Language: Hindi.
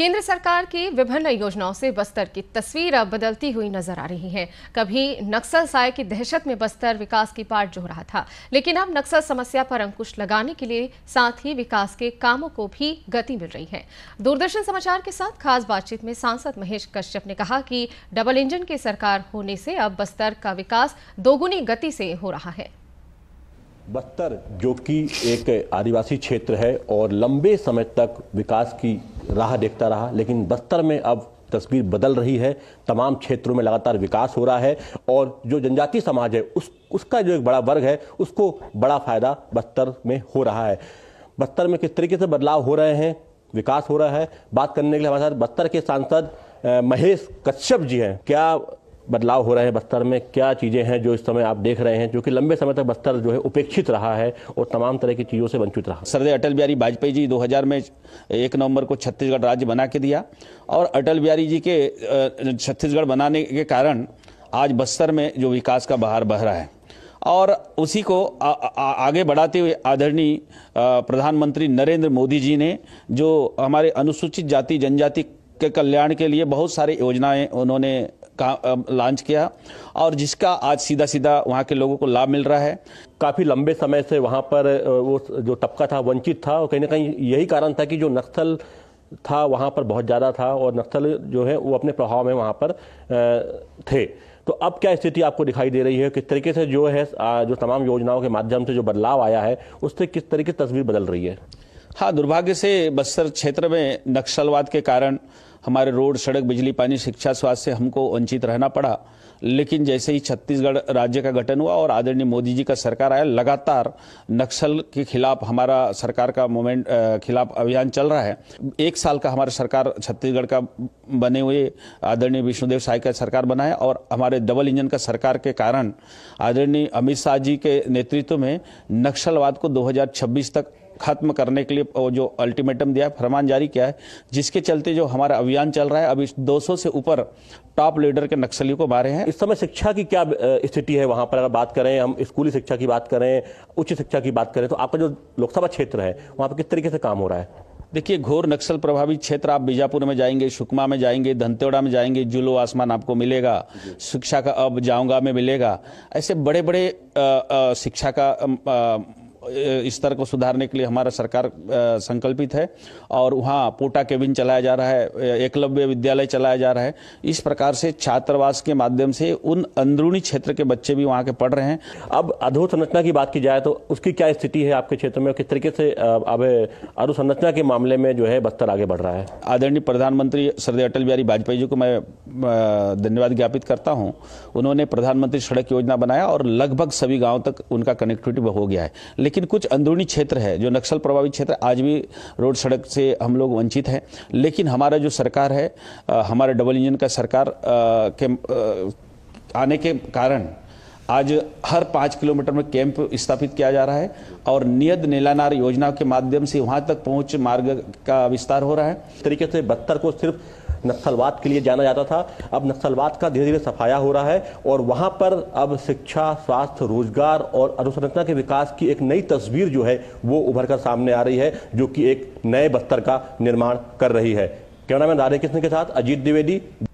केंद्र सरकार की विभिन्न योजनाओं से बस्तर की तस्वीर अब बदलती हुई नजर आ रही है कभी नक्सल साय की दहशत में बस्तर विकास की बाट जो रहा था लेकिन अब नक्सल समस्या पर अंकुश लगाने के लिए साथ ही विकास के कामों को भी गति मिल रही है दूरदर्शन समाचार के साथ खास बातचीत में सांसद महेश कश्यप ने कहा कि डबल इंजन की सरकार होने से अब बस्तर का विकास दोगुनी गति से हो रहा है बस्तर जो कि एक आदिवासी क्षेत्र है और लंबे समय तक विकास की राह देखता रहा लेकिन बस्तर में अब तस्वीर बदल रही है तमाम क्षेत्रों में लगातार विकास हो रहा है और जो जनजातीय समाज है उस उसका जो एक बड़ा वर्ग है उसको बड़ा फ़ायदा बस्तर में हो रहा है बस्तर में किस तरीके से बदलाव हो रहे हैं विकास हो रहा है बात करने के लिए हमारे साथ बस्तर के सांसद महेश कश्यप जी हैं क्या बदलाव हो रहे हैं बस्तर में क्या चीज़ें हैं जो इस समय आप देख रहे हैं जो कि लंबे समय तक बस्तर जो है उपेक्षित रहा है और तमाम तरह की चीज़ों से वंचित रहा सरदे अटल बिहारी वाजपेयी जी 2000 में एक नवंबर को छत्तीसगढ़ राज्य बना के दिया और अटल बिहारी जी के छत्तीसगढ़ बनाने के कारण आज बस्तर में जो विकास का बहार बह रहा है और उसी को आ, आ, आगे बढ़ाते हुए आदरणीय प्रधानमंत्री नरेंद्र मोदी जी ने जो हमारे अनुसूचित जाति जनजाति के कल्याण के लिए बहुत सारी योजनाएं उन्होंने लॉन्च किया और जिसका आज सीधा सीधा वहाँ के लोगों को लाभ मिल रहा है काफ़ी लंबे समय से वहाँ पर वो जो तबका था वंचित था और कहीं ना कहीं यही कारण था कि जो नक्सल था वहाँ पर बहुत ज़्यादा था और नक्सल जो है वो अपने प्रभाव में वहाँ पर थे तो अब क्या स्थिति आपको दिखाई दे रही है किस तरीके से जो है जो तमाम योजनाओं के माध्यम से जो बदलाव आया है उससे किस तरीके की तस्वीर बदल रही है हाँ दुर्भाग्य से बस्तर क्षेत्र में नक्सलवाद के कारण हमारे रोड सड़क बिजली पानी शिक्षा स्वास्थ्य से हमको वंचित रहना पड़ा लेकिन जैसे ही छत्तीसगढ़ राज्य का गठन हुआ और आदरणीय मोदी जी का सरकार आया लगातार नक्सल के खिलाफ हमारा सरकार का मूवमेंट खिलाफ अभियान चल रहा है एक साल का हमारा सरकार छत्तीसगढ़ का बने हुए आदरणीय विष्णुदेव साय का सरकार बना है और हमारे डबल इंजन का सरकार के कारण आदरणीय अमित शाह जी के नेतृत्व में नक्सलवाद को दो तक खत्म करने के लिए जो अल्टीमेटम दिया है फरमान जारी किया है जिसके चलते जो हमारा अभियान चल रहा है अभी 200 से ऊपर टॉप लीडर के नक्सलियों को मारे हैं इस समय शिक्षा की क्या स्थिति है वहां पर अगर बात करें हम स्कूली शिक्षा की बात करें उच्च शिक्षा की बात करें तो आपका जो लोकसभा क्षेत्र है वहां पर किस तरीके से काम हो रहा है देखिए घोर नक्सल प्रभावित क्षेत्र आप बीजापुर में जाएंगे सुकमा में जाएंगे धनतेवड़ा में जाएंगे जुलो आसमान आपको मिलेगा शिक्षा का अब जाऊंगा में मिलेगा ऐसे बड़े बड़े शिक्षा का स्तर को सुधारने के लिए हमारा सरकार संकल्पित है और वहाँ पोटा केबिन चलाया जा रहा है एकलव्य विद्यालय चलाया जा रहा है इस प्रकार से छात्रावास के माध्यम से उन अंदरूनी क्षेत्र के बच्चे भी वहाँ के पढ़ रहे हैं अब अधोसंरचना की बात की जाए तो उसकी क्या स्थिति है आपके क्षेत्र में किस तरीके से अब अधोसंरचना के मामले में जो है बस्तर आगे बढ़ रहा है आदरणीय प्रधानमंत्री श्रदय अटल बिहारी वाजपेयी जी को मैं धन्यवाद ज्ञापित करता हूँ उन्होंने प्रधानमंत्री सड़क योजना बनाया और लगभग सभी गाँव तक उनका कनेक्टिविटी हो गया है लेकिन कुछ अंदरूनी क्षेत्र है जो नक्सल प्रभावित क्षेत्र आज भी रोड सड़क से हम लोग वंचित हैं लेकिन हमारा जो सरकार है हमारे डबल इंजन का सरकार के आने के कारण आज हर पाँच किलोमीटर में कैंप स्थापित किया जा रहा है और नियत नीलानार योजना के माध्यम से वहाँ तक पहुँच मार्ग का विस्तार हो रहा है तरीके से बत्तर को सिर्फ नक्सलवाद के लिए जाना जाता था अब नक्सलवाद का धीरे धीरे सफाया हो रहा है और वहाँ पर अब शिक्षा स्वास्थ्य रोजगार और अनुसंरचना के विकास की एक नई तस्वीर जो है वो उभर कर सामने आ रही है जो कि एक नए बस्तर का निर्माण कर रही है कैमरामैन राधे कृष्ण के साथ अजीत द्विवेदी